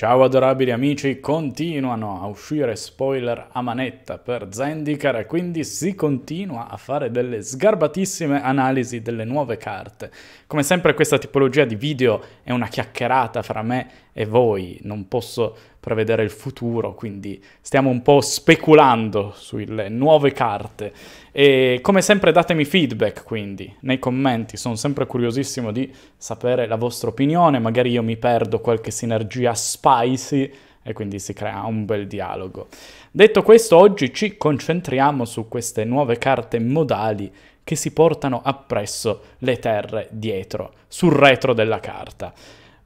Ciao adorabili amici, continuano a uscire spoiler a manetta per Zendikar e quindi si continua a fare delle sgarbatissime analisi delle nuove carte. Come sempre questa tipologia di video è una chiacchierata fra me e voi, non posso prevedere il futuro, quindi stiamo un po' speculando sulle nuove carte. E come sempre datemi feedback, quindi, nei commenti, sono sempre curiosissimo di sapere la vostra opinione, magari io mi perdo qualche sinergia spicy e quindi si crea un bel dialogo. Detto questo, oggi ci concentriamo su queste nuove carte modali che si portano appresso le terre dietro, sul retro della carta.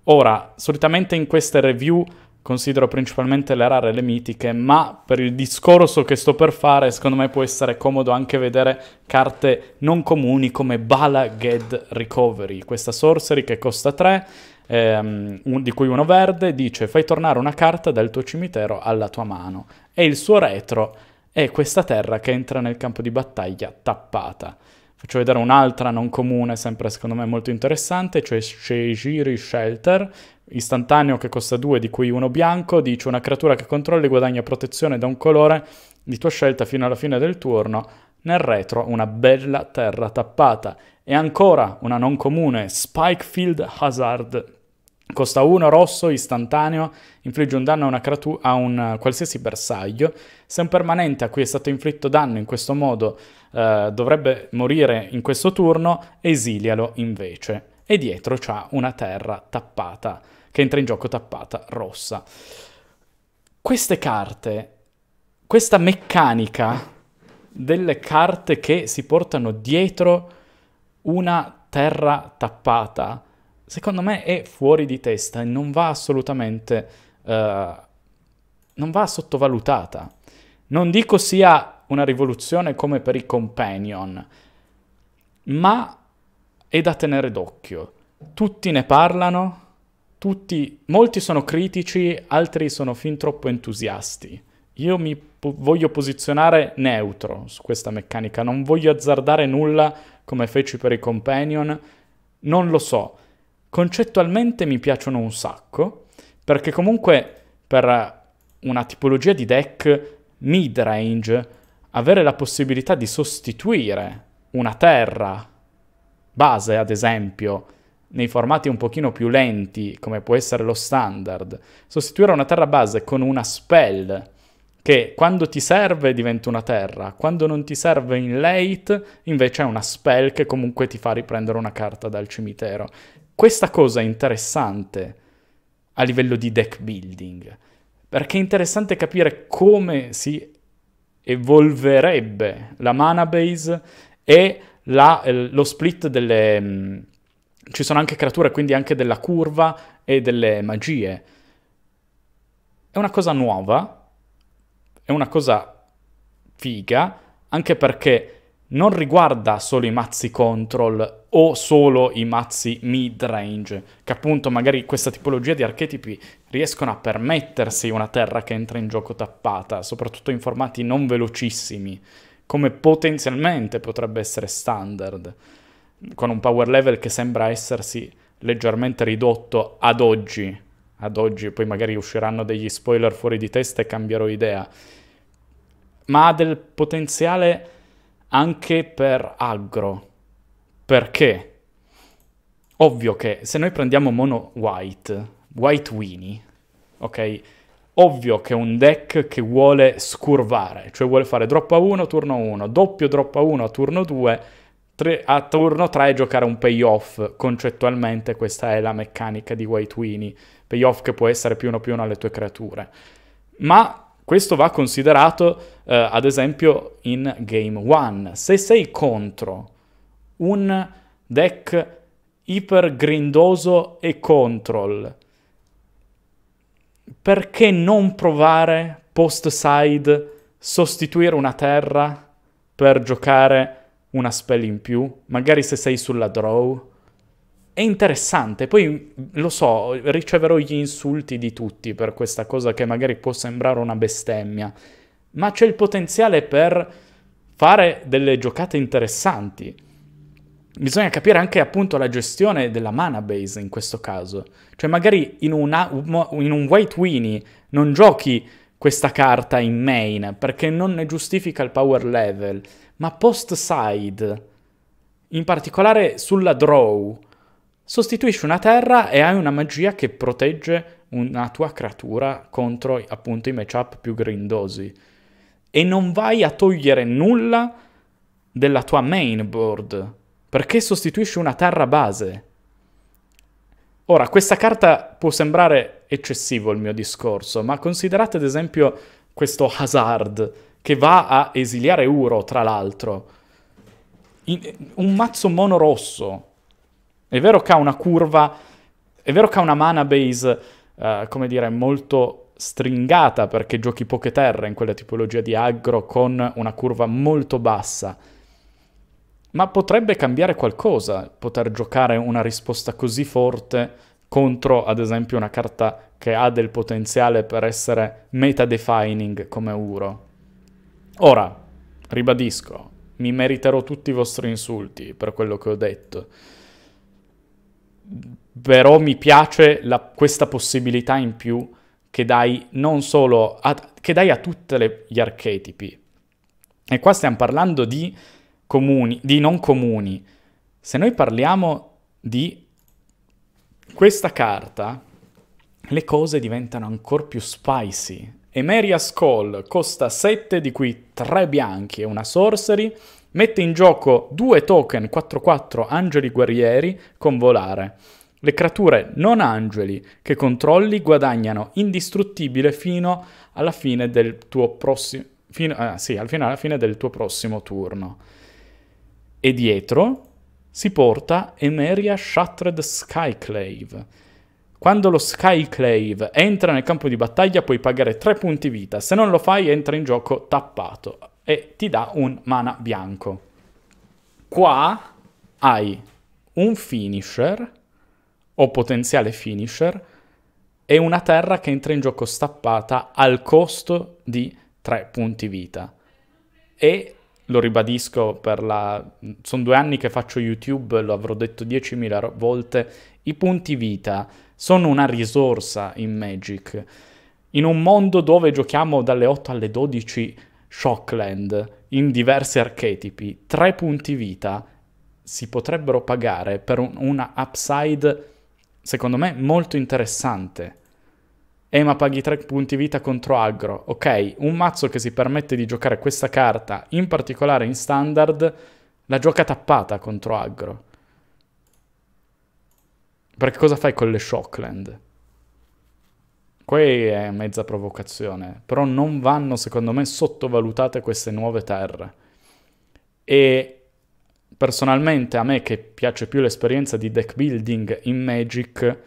Ora, solitamente in queste review considero principalmente le rare e le mitiche, ma per il discorso che sto per fare, secondo me può essere comodo anche vedere carte non comuni come Bala Ged Recovery, questa sorcery che costa 3, ehm, un, di cui uno verde, dice fai tornare una carta dal tuo cimitero alla tua mano, e il suo retro è questa terra che entra nel campo di battaglia tappata. Faccio vedere un'altra non comune, sempre secondo me molto interessante, cioè Sheijiri Shelter, istantaneo che costa 2, di cui uno bianco, dice una creatura che controlli guadagna protezione da un colore di tua scelta fino alla fine del turno, nel retro una bella terra tappata. E ancora una non comune, Spikefield Hazard, costa 1 rosso istantaneo, infligge un danno a, cratu- a un qualsiasi bersaglio. Se un permanente a cui è stato inflitto danno in questo modo eh, dovrebbe morire in questo turno, esilialo invece. E dietro c'ha una terra tappata, che entra in gioco tappata rossa. Queste carte, questa meccanica delle carte che si portano dietro una terra tappata, secondo me è fuori di testa e non va assolutamente... Eh, non va sottovalutata. Non dico sia una rivoluzione come per i companion, ma è da tenere d'occhio. Tutti ne parlano, tutti, molti sono critici, altri sono fin troppo entusiasti. Io mi po- voglio posizionare neutro su questa meccanica, non voglio azzardare nulla come feci per i companion, non lo so. Concettualmente mi piacciono un sacco, perché comunque per una tipologia di deck mid-range avere la possibilità di sostituire una terra base, ad esempio, nei formati un pochino più lenti, come può essere lo standard, sostituire una terra base con una spell che quando ti serve diventa una terra, quando non ti serve in late invece è una spell che comunque ti fa riprendere una carta dal cimitero. Questa cosa è interessante a livello di deck building, perché è interessante capire come si evolverebbe la mana base e la, eh, lo split delle... Mm, ci sono anche creature, quindi anche della curva e delle magie. È una cosa nuova, è una cosa figa, anche perché non riguarda solo i mazzi control o solo i mazzi mid range, che appunto magari questa tipologia di archetipi riescono a permettersi una terra che entra in gioco tappata, soprattutto in formati non velocissimi, come potenzialmente potrebbe essere standard, con un power level che sembra essersi leggermente ridotto ad oggi. Ad oggi, poi magari usciranno degli spoiler fuori di testa e cambierò idea. Ma ha del potenziale anche per aggro. Perché? Ovvio che se noi prendiamo mono white, White Winnie, ok? Ovvio che è un deck che vuole scurvare, cioè vuole fare drop a 1, turno 1, doppio drop a 1 a turno 2, a turno 3 giocare un payoff. Concettualmente questa è la meccanica di White Winnie, payoff che può essere più uno più uno alle tue creature. Ma questo va considerato eh, ad esempio in Game 1. Se sei contro un deck iper grindoso e control perché non provare post side, sostituire una terra per giocare una spell in più, magari se sei sulla draw. È interessante, poi lo so, riceverò gli insulti di tutti per questa cosa che magari può sembrare una bestemmia, ma c'è il potenziale per fare delle giocate interessanti bisogna capire anche appunto la gestione della mana base in questo caso. Cioè magari in, una, in un White Winnie non giochi questa carta in main perché non ne giustifica il power level, ma post side, in particolare sulla draw, sostituisci una terra e hai una magia che protegge una tua creatura contro appunto i matchup più grindosi. E non vai a togliere nulla della tua main board perché sostituisce una terra base. Ora, questa carta può sembrare eccessivo il mio discorso, ma considerate ad esempio questo Hazard, che va a esiliare Uro, tra l'altro. In, un mazzo mono rosso. È vero che ha una curva, è vero che ha una mana base, uh, come dire, molto stringata perché giochi poche terre in quella tipologia di aggro con una curva molto bassa ma potrebbe cambiare qualcosa poter giocare una risposta così forte contro, ad esempio, una carta che ha del potenziale per essere meta-defining come Uro. Ora, ribadisco, mi meriterò tutti i vostri insulti per quello che ho detto. Però mi piace la, questa possibilità in più che dai non solo a, che dai a tutti gli archetipi. E qua stiamo parlando di comuni, di non comuni. Se noi parliamo di questa carta, le cose diventano ancora più spicy. Emeria Skull costa 7, di cui 3 bianchi e una sorcery. Mette in gioco 2 token 4-4 angeli guerrieri con volare. Le creature non angeli che controlli guadagnano indistruttibile fino alla fine del tuo prossimo... Fino, eh, sì, fino alla fine del tuo prossimo turno e dietro si porta Emeria Shattered Skyclave. Quando lo Skyclave entra nel campo di battaglia puoi pagare 3 punti vita, se non lo fai entra in gioco tappato e ti dà un mana bianco. Qua hai un finisher o potenziale finisher e una terra che entra in gioco stappata al costo di 3 punti vita. E lo ribadisco per la... sono due anni che faccio YouTube, lo avrò detto 10.000 volte, i punti vita sono una risorsa in Magic. In un mondo dove giochiamo dalle 8 alle 12 Shockland, in diversi archetipi, tre punti vita si potrebbero pagare per un, una upside, secondo me, molto interessante. Eh, ma paghi 3 punti vita contro aggro. Ok, un mazzo che si permette di giocare questa carta, in particolare in standard, la gioca tappata contro aggro. Perché cosa fai con le Shockland? Qui è mezza provocazione, però non vanno secondo me sottovalutate queste nuove terre. E personalmente a me che piace più l'esperienza di deck building in Magic,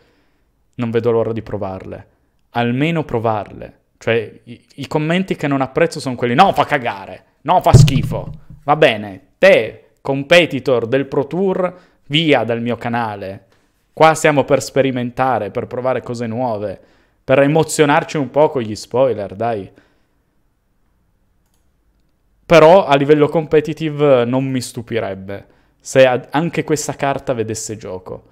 non vedo l'ora di provarle almeno provarle. Cioè, i, i, commenti che non apprezzo sono quelli, no, fa cagare, no, fa schifo. Va bene, te, competitor del Pro Tour, via dal mio canale. Qua siamo per sperimentare, per provare cose nuove, per emozionarci un po' con gli spoiler, dai. Però a livello competitive non mi stupirebbe se anche questa carta vedesse gioco.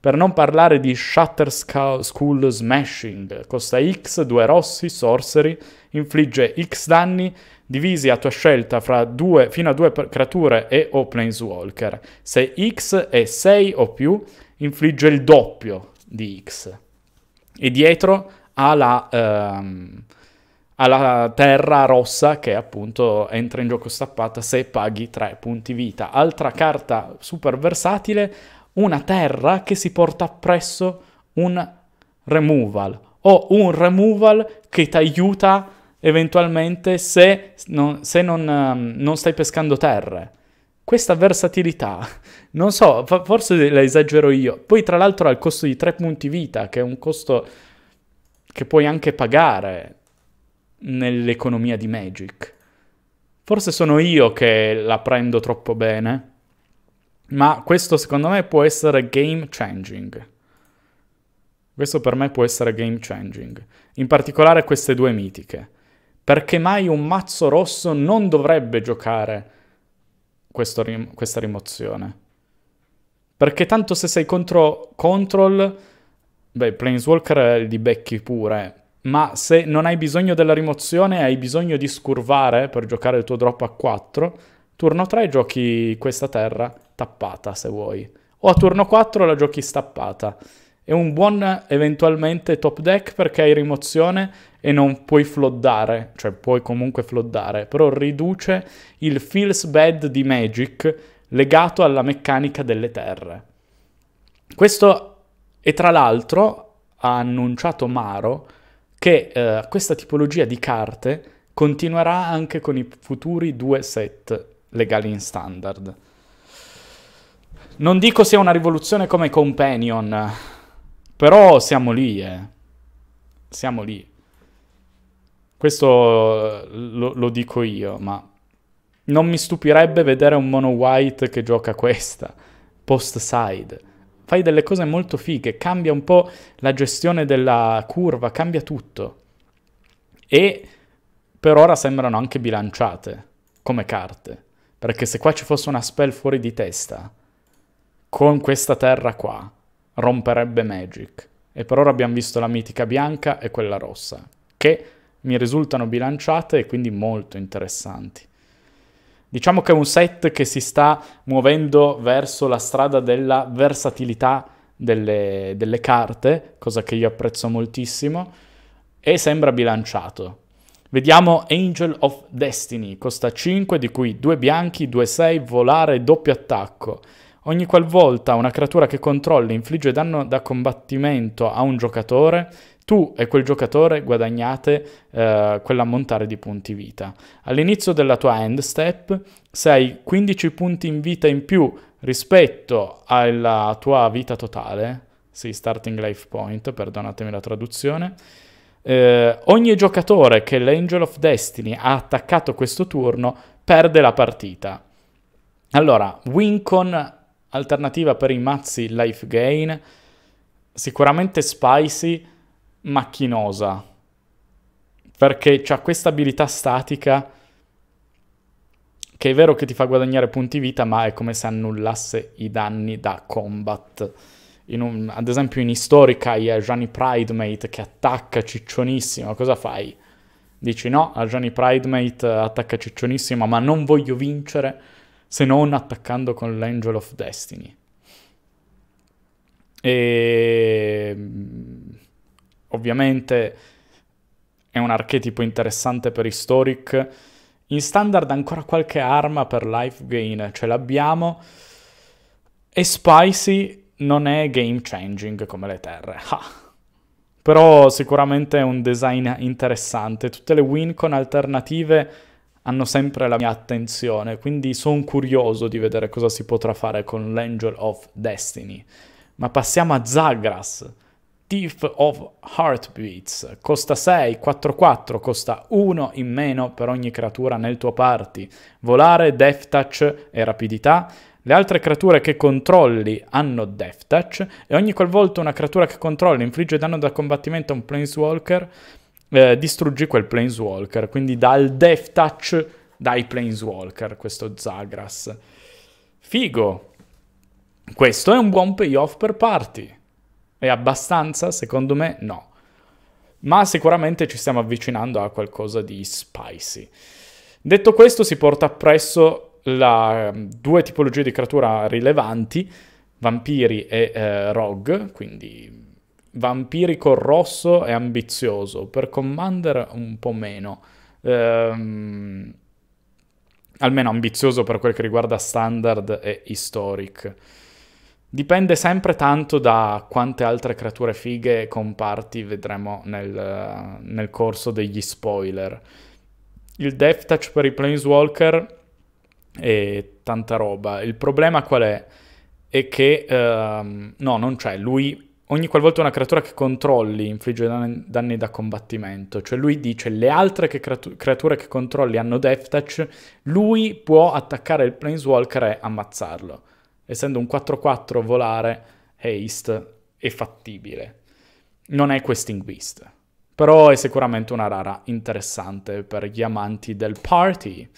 Per non parlare di Shutter School Smashing, costa X, due rossi, sorcery, infligge X danni divisi a tua scelta fra due, fino a due creature e o planeswalker. Se X è 6 o più, infligge il doppio di X. E dietro ha la, ehm, ha la terra rossa che appunto entra in gioco stappata se paghi 3 punti vita. Altra carta super versatile una terra che si porta presso un removal o un removal che ti aiuta eventualmente se, non, se non, ehm, non stai pescando terre. Questa versatilità, non so, forse la esagero io. Poi tra l'altro ha il costo di 3 punti vita, che è un costo che puoi anche pagare nell'economia di Magic. Forse sono io che la prendo troppo bene ma questo secondo me può essere game changing. Questo per me può essere game changing. In particolare queste due mitiche. Perché mai un mazzo rosso non dovrebbe giocare rim- questa rimozione? Perché tanto se sei contro Control, beh, Planeswalker li becchi pure, ma se non hai bisogno della rimozione, hai bisogno di scurvare per giocare il tuo drop a 4, turno 3 giochi questa terra tappata se vuoi. O a turno 4 la giochi stappata. È un buon eventualmente top deck perché hai rimozione e non puoi floddare, cioè puoi comunque floddare, però riduce il feels bad di Magic legato alla meccanica delle terre. Questo e tra l'altro ha annunciato Maro che eh, questa tipologia di carte continuerà anche con i futuri due set legali in standard. Non dico sia una rivoluzione come Companion, però siamo lì, eh. Siamo lì. Questo eh, lo, lo dico io, ma non mi stupirebbe vedere un mono white che gioca questa, post side. Fai delle cose molto fighe, cambia un po' la gestione della curva, cambia tutto. E per ora sembrano anche bilanciate come carte, perché se qua ci fosse una spell fuori di testa, con questa terra qua romperebbe Magic. E per ora abbiamo visto la mitica bianca e quella rossa, che mi risultano bilanciate e quindi molto interessanti. Diciamo che è un set che si sta muovendo verso la strada della versatilità delle, delle, carte, cosa che io apprezzo moltissimo, e sembra bilanciato. Vediamo Angel of Destiny, costa 5, di cui 2 bianchi, 2 6, volare, doppio attacco. Ogni qualvolta una creatura che controlli infligge danno da combattimento a un giocatore, tu e quel giocatore guadagnate eh, quell'ammontare di punti vita. All'inizio della tua end step, se hai 15 punti in vita in più rispetto alla tua vita totale, sì, starting life point, perdonatemi la traduzione, eh, ogni giocatore che l'Angel of Destiny ha attaccato questo turno perde la partita. Allora, Wincon alternativa per i mazzi life gain, sicuramente spicy, macchinosa, perché ha questa abilità statica che è vero che ti fa guadagnare punti vita, ma è come se annullasse i danni da combat. Un, ad esempio in Historica hai Ajani eh, Pridemate che attacca ciccionissimo, cosa fai? Dici no, Ajani Pridemate eh, attacca ciccionissimo, ma non voglio vincere, se non attaccando con l'Angel of Destiny. E mm, ovviamente è un archetipo interessante per Historic. In standard ancora qualche arma per life gain, ce l'abbiamo. E Spicy non è game changing come le terre. Ha. Però sicuramente è un design interessante. Tutte le win con alternative hanno sempre la mia attenzione, quindi sono curioso di vedere cosa si potrà fare con l'Angel of Destiny. Ma passiamo a Zagras, Thief of Heartbeats, costa 6, 4, 4, costa 1 in meno per ogni creatura nel tuo party, volare, death touch e rapidità, le altre creature che controlli hanno Death Touch e ogni qualvolta una creatura che controlli infligge danno da combattimento a un Planeswalker, eh, distruggi quel Planeswalker. Quindi dal Death Touch dai Planeswalker, questo Zagras. Figo. Questo è un buon payoff per party. È abbastanza? Secondo me no. Ma sicuramente ci stiamo avvicinando a qualcosa di spicy. Detto questo, si porta appresso la, due tipologie di creatura rilevanti, vampiri e eh, rogue, quindi vampirico rosso e ambizioso, per Commander un po' meno. Ehm, almeno ambizioso per quel che riguarda standard e historic. Dipende sempre tanto da quante altre creature fighe e comparti vedremo nel, nel, corso degli spoiler. Il Death Touch per i Planeswalker e tanta roba. Il problema qual è? È che... Ehm, no, non c'è. Lui ogni qualvolta una creatura che controlli infligge danni, danni, da combattimento. Cioè lui dice le altre che creatu- creature che controlli hanno death touch, lui può attaccare il planeswalker e ammazzarlo. Essendo un 4-4 volare, haste è fattibile. Non è questing beast. Però è sicuramente una rara interessante per gli amanti del party.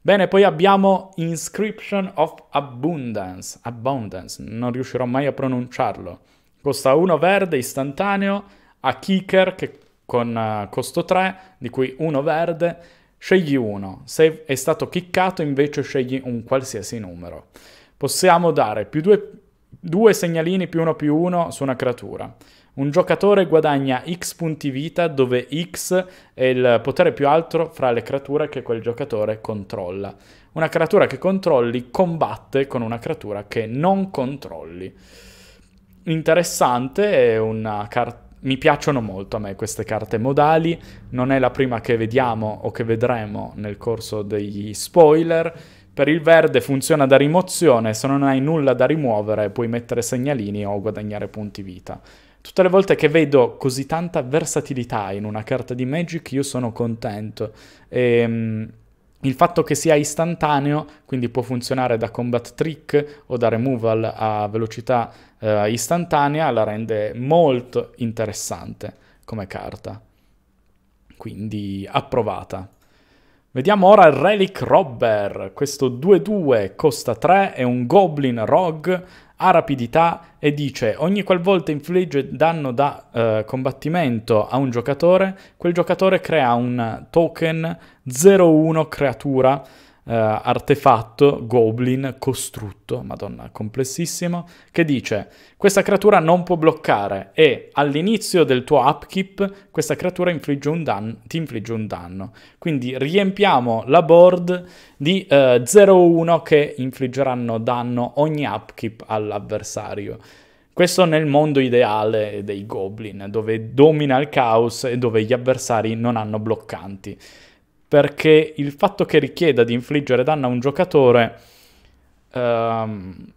Bene, poi abbiamo Inscription of Abundance. Abundance, non riuscirò mai a pronunciarlo. Costa 1 verde istantaneo, a kicker che con eh, costo 3, di cui 1 verde, scegli 1. Se è stato kickato invece scegli un qualsiasi numero. Possiamo dare più 2 due segnalini più 1 più 1 su una creatura. Un giocatore guadagna X punti vita dove X è il potere più alto fra le creature che quel giocatore controlla. Una creatura che controlli combatte con una creatura che non controlli interessante, è una carta mi piacciono molto a me queste carte modali, non è la prima che vediamo o che vedremo nel corso degli spoiler. Per il verde funziona da rimozione, se non hai nulla da rimuovere puoi mettere segnalini o guadagnare punti vita. Tutte le volte che vedo così tanta versatilità in una carta di Magic io sono contento. Ehm... Il fatto che sia istantaneo, quindi può funzionare da combat trick o da removal a velocità eh, istantanea, la rende molto interessante come carta. Quindi approvata. Vediamo ora il Relic Robber, questo 2-2 costa 3, è un Goblin Rogue, ha rapidità e dice ogni qualvolta infligge danno da eh, combattimento a un giocatore, quel giocatore crea un token 0-1 creatura Uh, artefatto goblin costrutto, madonna, complessissimo, che dice questa creatura non può bloccare e all'inizio del tuo upkeep questa creatura infligge dan- ti infligge un danno. Quindi riempiamo la board di uh, eh, 0-1 che infliggeranno danno ogni upkeep all'avversario. Questo nel mondo ideale dei goblin, dove domina il caos e dove gli avversari non hanno bloccanti perché il fatto che richieda di infliggere danno a un giocatore ehm,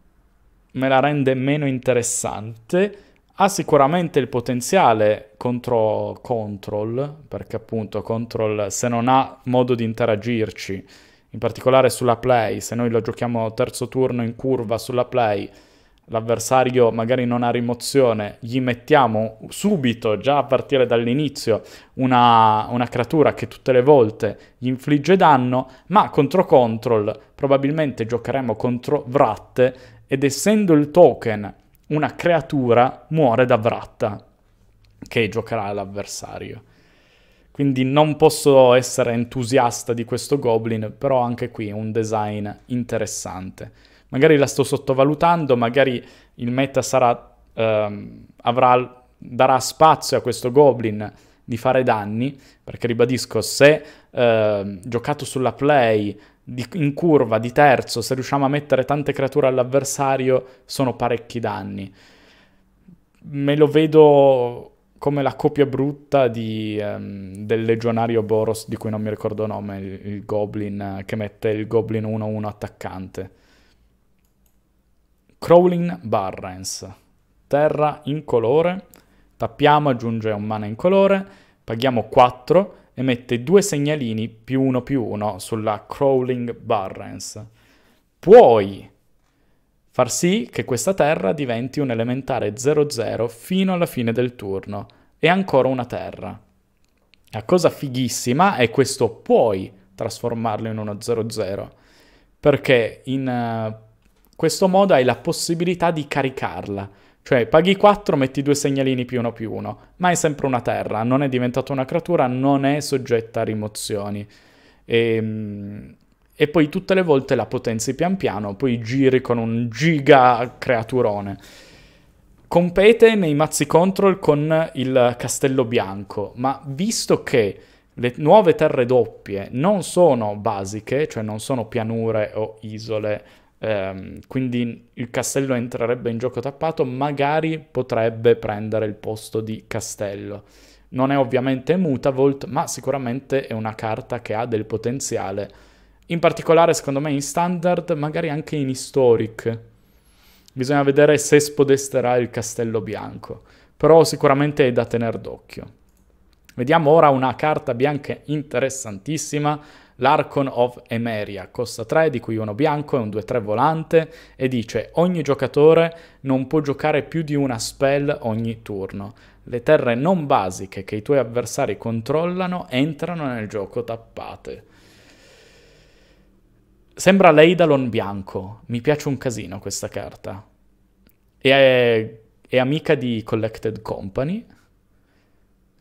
me la rende meno interessante. Ha sicuramente il potenziale contro Control, perché appunto Control se non ha modo di interagirci, in particolare sulla play, se noi lo giochiamo terzo turno in curva sulla play, l'avversario magari non ha rimozione, gli mettiamo subito, già a partire dall'inizio, una, una, creatura che tutte le volte gli infligge danno, ma contro Control probabilmente giocheremo contro Vratte ed essendo il token una creatura muore da Vratta che giocherà l'avversario. Quindi non posso essere entusiasta di questo Goblin, però anche qui è un design interessante. Magari la sto sottovalutando, magari il meta sarà, ehm, avrà, darà spazio a questo Goblin di fare danni, perché ribadisco, se ehm, giocato sulla play di, in curva di terzo, se riusciamo a mettere tante creature all'avversario, sono parecchi danni. Me lo vedo come la copia brutta di, um, del legionario Boros, di cui non mi ricordo nome, il, il Goblin, che mette il Goblin 1-1 attaccante. Crawling Barrens, terra incolore, tappiamo, aggiunge un mana incolore, paghiamo 4 e mette due segnalini più 1 più 1 sulla Crawling Barrens. Puoi far sì che questa terra diventi un elementare 0-0 fino alla fine del turno e ancora una terra. La cosa fighissima è questo puoi trasformarlo in uno 0-0, perché in uh, questo modo hai la possibilità di caricarla. Cioè paghi 4, metti due segnalini più uno più uno, ma è sempre una terra, non è diventata una creatura, non è soggetta a rimozioni. E, ehm, e poi tutte le volte la potenzi pian piano, poi giri con un giga creaturone. Compete nei mazzi control con il Castello Bianco, ma visto che le nuove terre doppie non sono basiche, cioè non sono pianure o isole Um, quindi il castello entrerebbe in gioco tappato, magari potrebbe prendere il posto di castello. Non è ovviamente Mutavolt, ma sicuramente è una carta che ha del potenziale. In particolare, secondo me, in standard, magari anche in historic. Bisogna vedere se spodesterà il castello bianco. Però sicuramente è da tenere d'occhio. Vediamo ora una carta bianca interessantissima L'Arcon of Emeria costa 3, di cui uno bianco e un 2-3 volante, e dice ogni giocatore non può giocare più di una spell ogni turno. Le terre non basiche che i tuoi avversari controllano entrano nel gioco tappate. Sembra l'Eidalon bianco, mi piace un casino questa carta. E è, è amica di Collected Company,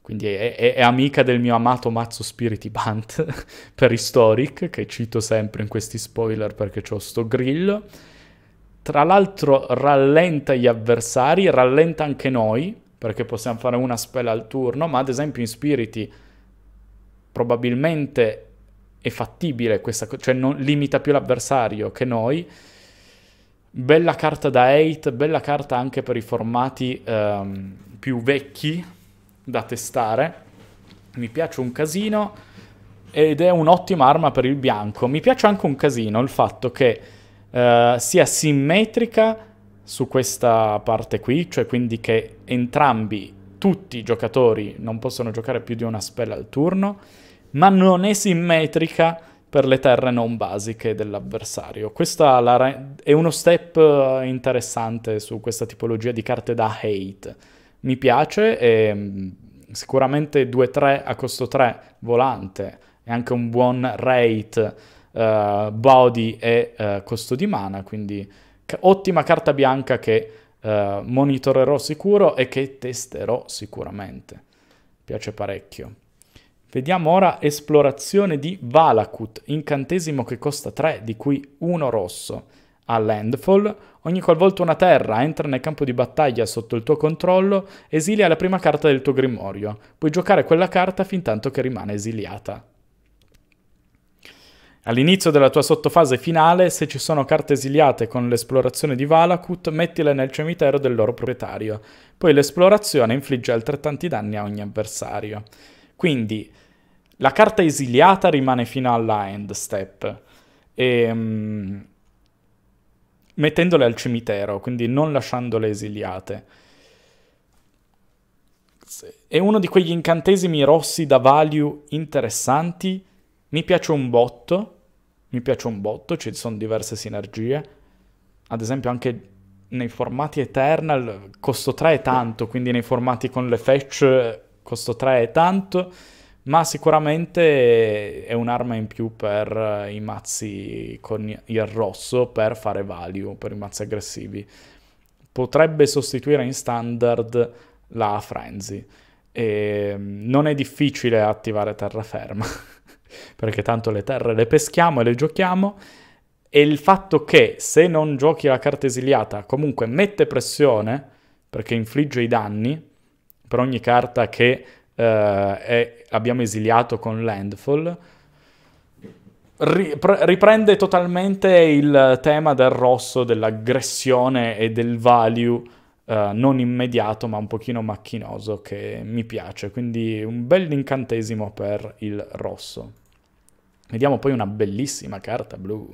quindi è, è, è, amica del mio amato mazzo Spirity Bant per Historic, che cito sempre in questi spoiler perché ho sto grillo. Tra l'altro rallenta gli avversari, rallenta anche noi, perché possiamo fare una spella al turno, ma ad esempio in Spirity probabilmente è fattibile questa cosa, cioè non limita più l'avversario che noi. Bella carta da 8, bella carta anche per i formati ehm, più vecchi, da testare. Mi piace un casino ed è un'ottima arma per il bianco. Mi piace anche un casino il fatto che eh, sia simmetrica su questa parte qui, cioè quindi che entrambi, tutti i giocatori non possono giocare più di una spella al turno, ma non è simmetrica per le terre non basiche dell'avversario. Questa è uno step eh, interessante su questa tipologia di carte da hate mi piace e mm, sicuramente 2-3 a costo 3 volante e anche un buon rate uh, body e uh, costo di mana, quindi ca- ottima carta bianca che uh, monitorerò sicuro e che testerò sicuramente. piace parecchio. Vediamo ora esplorazione di Valakut, incantesimo che costa 3, di cui 1 rosso. A Landfall, ogni qualvolta una terra entra nel campo di battaglia sotto il tuo controllo, esilia la prima carta del tuo grimorio. Puoi giocare quella carta fin tanto che rimane esiliata. All'inizio della tua sottofase finale, se ci sono carte esiliate con l'esplorazione di Valakut, mettile nel cimitero del loro proprietario. Poi l'esplorazione infligge altrettanti danni a ogni avversario. Quindi, la carta esiliata rimane fino alla end step. E... Um, mettendole al cimitero, quindi non lasciandole esiliate. È uno di quegli incantesimi rossi da value interessanti. Mi piace un botto, mi piace un botto, ci sono diverse sinergie. Ad esempio anche nei formati Eternal costo 3 è tanto, quindi nei formati con le fetch eh, costo 3 è tanto ma sicuramente è un'arma in più per i mazzi con il rosso per fare value, per i mazzi aggressivi. Potrebbe sostituire in standard la Frenzy. E ehm, non è difficile attivare terraferma, perché tanto le terre le peschiamo e le giochiamo. E il fatto che se non giochi la carta esiliata comunque mette pressione, perché infligge i danni per ogni carta che eh, e abbiamo esiliato con Landfall, riprende totalmente il tema del rosso, dell'aggressione e del value Uh, non immediato ma un pochino macchinoso che mi piace, quindi un bel incantesimo per il rosso. Vediamo poi una bellissima carta blu.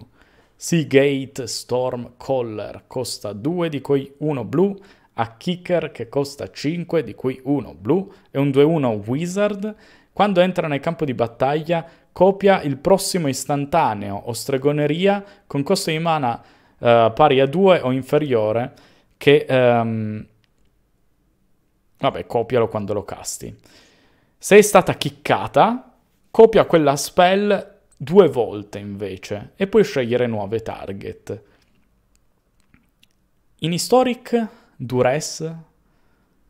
Seagate Storm Collar, costa 2 di cui 1 blu, a kicker che costa 5, di cui 1 blu, e un 2-1 wizard. Quando entra nel campo di battaglia copia il prossimo istantaneo o stregoneria con costo di mana uh, pari a 2 o inferiore che... Um... vabbè, copialo quando lo casti. Se è stata kickata, copia quella spell due volte invece e puoi scegliere nuove target. In Historic Duress,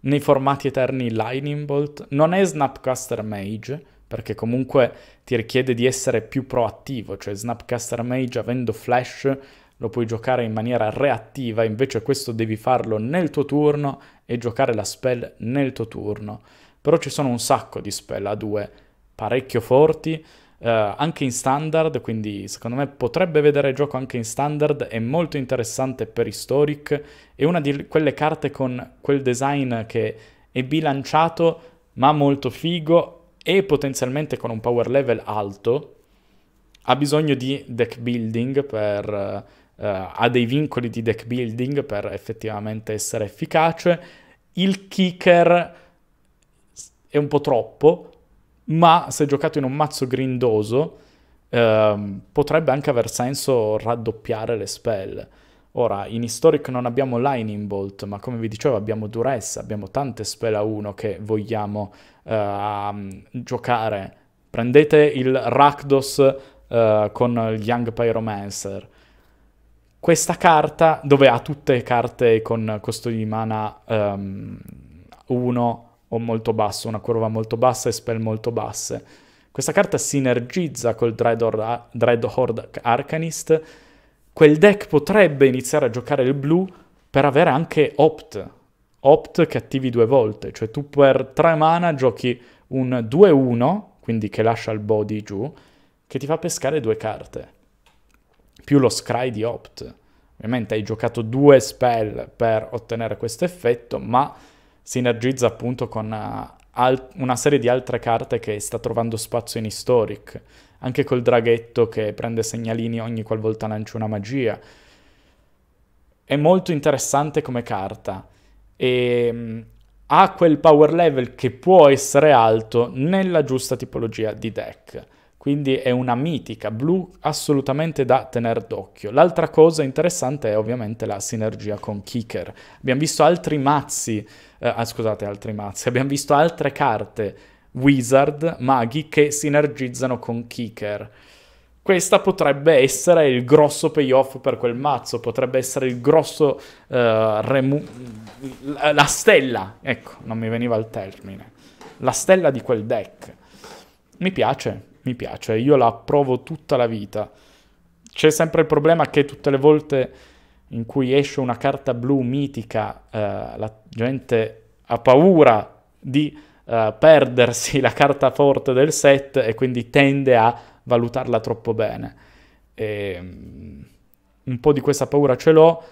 nei formati eterni Lightning Bolt, non è Snapcaster Mage, perché comunque ti richiede di essere più proattivo, cioè Snapcaster Mage avendo flash lo puoi giocare in maniera reattiva, invece questo devi farlo nel tuo turno e giocare la spell nel tuo turno. Però ci sono un sacco di spell a due parecchio forti, eh, anche in standard, quindi secondo me potrebbe vedere gioco anche in standard, è molto interessante per Historic, è una di quelle carte con quel design che è bilanciato ma molto figo e potenzialmente con un power level alto, ha bisogno di deck building per... Uh, ha dei vincoli di deck building per effettivamente essere efficace. Il kicker è un po' troppo, ma se giocato in un mazzo grindoso ehm, potrebbe anche aver senso raddoppiare le spell. Ora, in Historic non abbiamo Lightning Bolt, ma come vi dicevo abbiamo Duressa, abbiamo tante spell a 1 che vogliamo ehm, giocare. Prendete il Rakdos eh, con il Young Pyromancer. Questa carta, dove ha tutte carte con costo di mana 1, ehm, o molto basso, una curva molto bassa e spell molto basse. Questa carta sinergizza col Dreadhorde, ah, Dreadhorde Arcanist. Quel deck potrebbe iniziare a giocare il blu per avere anche Opt. Opt che attivi due volte, cioè tu per tre mana giochi un 2-1, quindi che lascia il body giù, che ti fa pescare due carte. Più lo scry di Opt. Ovviamente hai giocato due spell per ottenere questo effetto, ma sinergizza appunto con eh, al- una serie di altre carte che sta trovando spazio in Historic, anche col draghetto che prende segnalini ogni qualvolta lancia una magia. È molto interessante come carta e mm, ha quel power level che può essere alto nella giusta tipologia di deck quindi è una mitica blu assolutamente da tenere d'occhio. L'altra cosa interessante è ovviamente la sinergia con Kicker. Abbiamo visto altri mazzi, eh, ah, scusate, altri mazzi, abbiamo visto altre carte wizard, maghi, che sinergizzano con Kicker. Questa potrebbe essere il grosso payoff per quel mazzo, potrebbe essere il grosso eh, remu- la stella, ecco, non mi veniva il termine. La stella di quel deck. Mi piace, mi piace, io la approvo tutta la vita. C'è sempre il problema che tutte le volte in cui esce una carta blu mitica, eh, la gente ha paura di eh, perdersi la carta forte del set e quindi tende a valutarla troppo bene. E, mm, un po' di questa paura ce l'ho,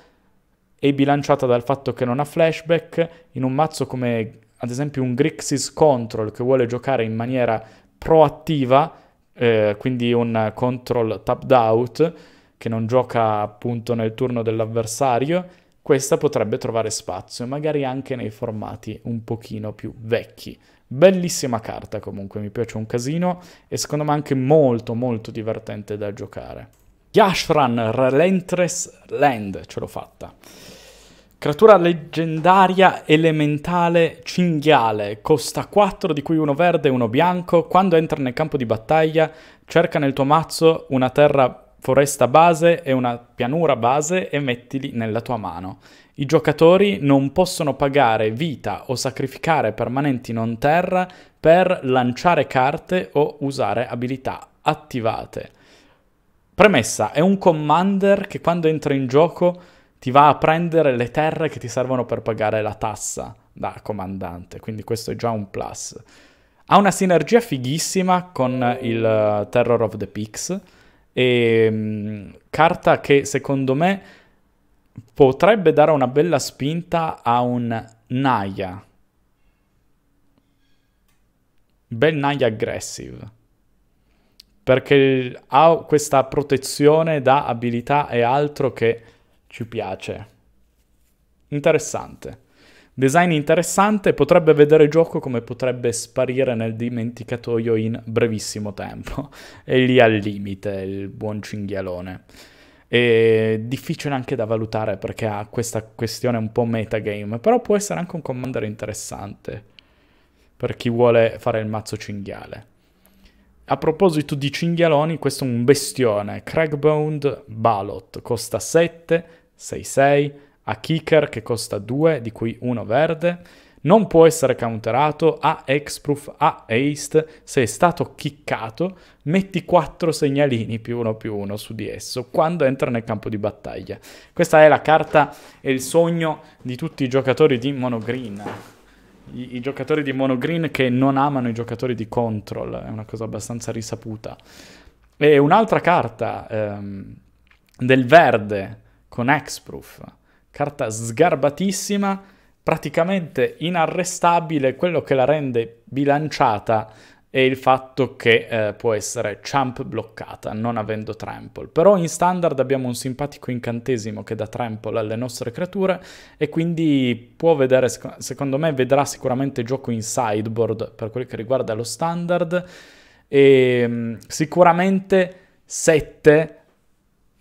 è bilanciata dal fatto che non ha flashback, in un mazzo come ad esempio un Grixis Control che vuole giocare in maniera proattiva, eh, quindi un control tapped out che non gioca appunto nel turno dell'avversario, questa potrebbe trovare spazio, magari anche nei formati un pochino più vecchi. Bellissima carta comunque, mi piace un casino e secondo me anche molto molto divertente da giocare. Yashran Relentless Land, ce l'ho fatta. Creatura leggendaria elementale cinghiale, costa 4 di cui uno verde e uno bianco, quando entra nel campo di battaglia cerca nel tuo mazzo una terra foresta base e una pianura base e mettili nella tua mano. I giocatori non possono pagare vita o sacrificare permanenti non terra per lanciare carte o usare abilità attivate. Premessa, è un commander che quando entra in gioco ti va a prendere le terre che ti servono per pagare la tassa da comandante, quindi questo è già un plus. Ha una sinergia fighissima con il eh, Terror of the Peaks, e, mh, mm, carta che secondo me potrebbe dare una bella spinta a un Naya. Bel Naya aggressive. Perché ha questa protezione da abilità e altro che ci piace. Interessante. Design interessante, potrebbe vedere gioco come potrebbe sparire nel dimenticatoio in brevissimo tempo. È lì al limite il buon cinghialone. È difficile anche da valutare perché ha questa questione un po' metagame, però può essere anche un commander interessante per chi vuole fare il mazzo cinghiale. A proposito di cinghialoni, questo è un bestione, Cragbound Balot, costa 7, 6-6, ha kicker che costa 2, di cui 1 verde, non può essere counterato, ha hexproof, ha haste, se è stato kickato metti 4 segnalini più 1 più 1 su di esso quando entra nel campo di battaglia. Questa è la carta e il sogno di tutti i giocatori di monogreen. I, I, giocatori di monogreen che non amano i giocatori di control, è una cosa abbastanza risaputa. E un'altra carta ehm, del verde con Hexproof, carta sgarbatissima, praticamente inarrestabile, quello che la rende bilanciata è il fatto che eh, può essere champ bloccata, non avendo trample. Però in standard abbiamo un simpatico incantesimo che dà trample alle nostre creature e quindi può vedere, secondo me, vedrà sicuramente gioco in sideboard per quel che riguarda lo standard e ehm, sicuramente 7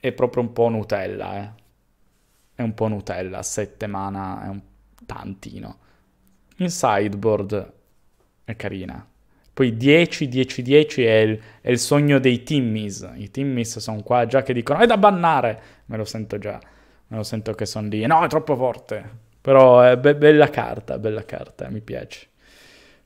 è proprio un po' Nutella, eh è un po' Nutella, 7 mana è un tantino. In sideboard è carina. Poi 10, 10, 10 è il, è il sogno dei Timmis. I Timmis sono qua già che dicono è da bannare. Me lo sento già, me lo sento che sono lì. No, è troppo forte. Però è be- bella carta, bella carta, mi piace.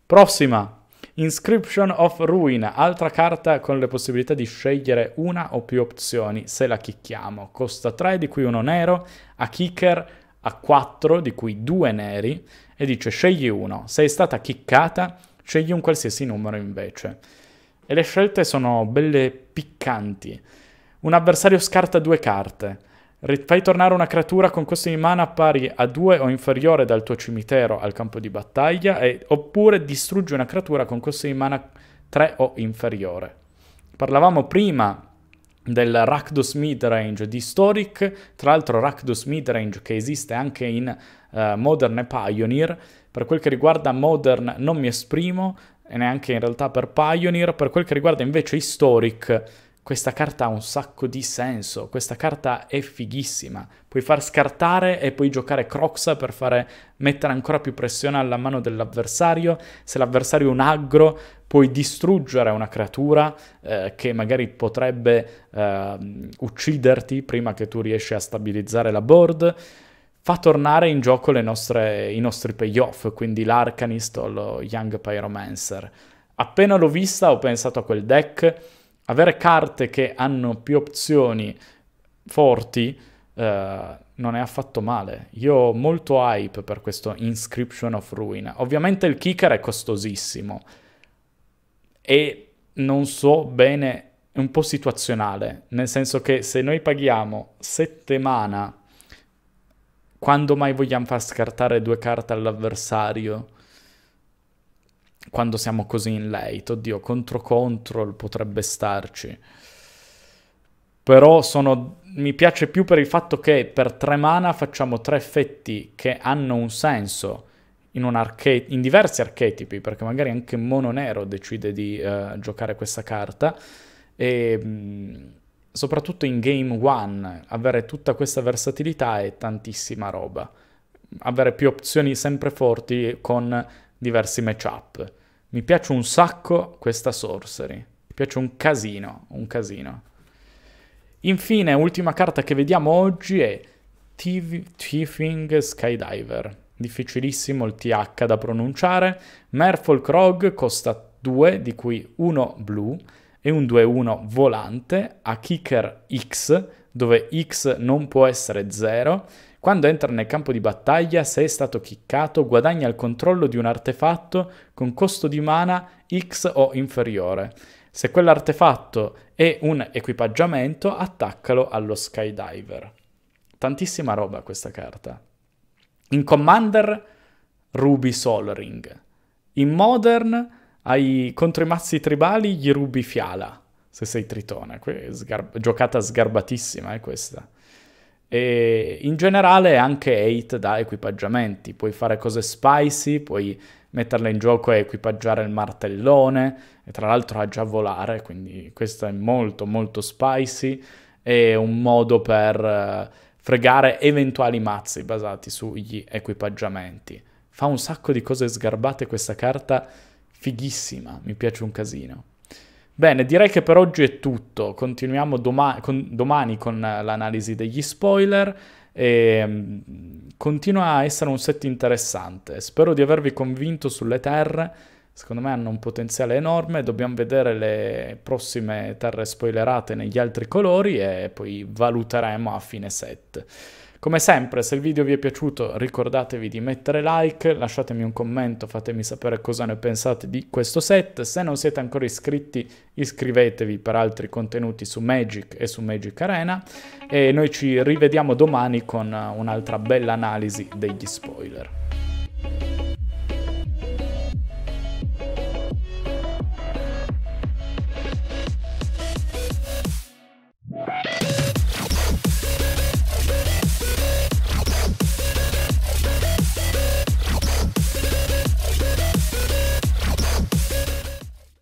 Prossima. Inscription of Ruin, altra carta con le possibilità di scegliere una o più opzioni se la chicchiamo. Costa 3, di cui uno nero, a kicker a 4, di cui due neri, e dice scegli uno. Se è stata chiccata, scegli un qualsiasi numero invece. E le scelte sono belle piccanti. Un avversario scarta due carte. Fai tornare una creatura con costo di mana pari a 2 o inferiore dal tuo cimitero al campo di battaglia, e, oppure distruggi una creatura con costo di mana 3 o inferiore. Parlavamo prima del Rakdos Midrange di Historic, tra l'altro Rakdos Midrange che esiste anche in uh, Modern e Pioneer. Per quel che riguarda Modern non mi esprimo, e neanche in realtà per Pioneer. Per quel che riguarda invece Historic questa carta ha un sacco di senso, questa carta è fighissima. Puoi far scartare e poi giocare Croxa per fare, mettere ancora più pressione alla mano dell'avversario. Se l'avversario è un aggro, puoi distruggere una creatura eh, che magari potrebbe eh, ucciderti prima che tu riesci a stabilizzare la board. Fa tornare in gioco nostre, i nostri payoff, quindi l'Arcanist o lo Young Pyromancer. Appena l'ho vista ho pensato a quel deck avere carte che hanno più opzioni forti eh, non è affatto male. Io ho molto hype per questo Inscription of Ruin. Ovviamente il kicker è costosissimo e non so bene, è un po' situazionale, nel senso che se noi paghiamo 7 mana, quando mai vogliamo far scartare due carte all'avversario? quando siamo così in late. Oddio, contro control potrebbe starci. Però sono... mi piace più per il fatto che per tre mana facciamo tre effetti che hanno un senso in, un arche... in diversi archetipi, perché magari anche Mono Nero decide di uh, giocare questa carta. E mh, mm, soprattutto in Game One avere tutta questa versatilità è tantissima roba. Avere più opzioni sempre forti con diversi matchup. Mi piace un sacco questa sorcery. Mi piace un casino, un casino. Infine, ultima carta che vediamo oggi è Tiefing Skydiver. Difficilissimo il TH da pronunciare. Merfolk Krog costa 2, di cui 1 blu, e un 2-1 volante a kicker X, dove X non può essere 0 quando entra nel campo di battaglia, se è stato chiccato, guadagna il controllo di un artefatto con costo di mana X o inferiore. Se quell'artefatto è un equipaggiamento, attaccalo allo skydiver. Tantissima roba questa carta. In Commander, rubi Sol Ring. In Modern, ai, contro i mazzi tribali, gli rubi Fiala, se sei tritone. Sgar- giocata sgarbatissima è eh, questa. E in generale anche hate da equipaggiamenti, puoi fare cose spicy, puoi metterle in gioco e equipaggiare il martellone, e tra l'altro ha già volare, quindi questo è molto molto spicy, è un modo per eh, fregare eventuali mazzi basati sugli equipaggiamenti. Fa un sacco di cose sgarbate questa carta, fighissima, mi piace un casino. Bene, direi che per oggi è tutto. Continuiamo doma- con, domani con eh, l'analisi degli spoiler. E mm, continua a essere un set interessante. Spero di avervi convinto sulle terre. Secondo me hanno un potenziale enorme. Dobbiamo vedere le prossime terre spoilerate negli altri colori e poi valuteremo a fine set. Come sempre, se il video vi è piaciuto ricordatevi di mettere like, lasciatemi un commento, fatemi sapere cosa ne pensate di questo set. Se non siete ancora iscritti, iscrivetevi per altri contenuti su Magic e su Magic Arena e noi ci rivediamo domani con un'altra bella analisi degli spoiler.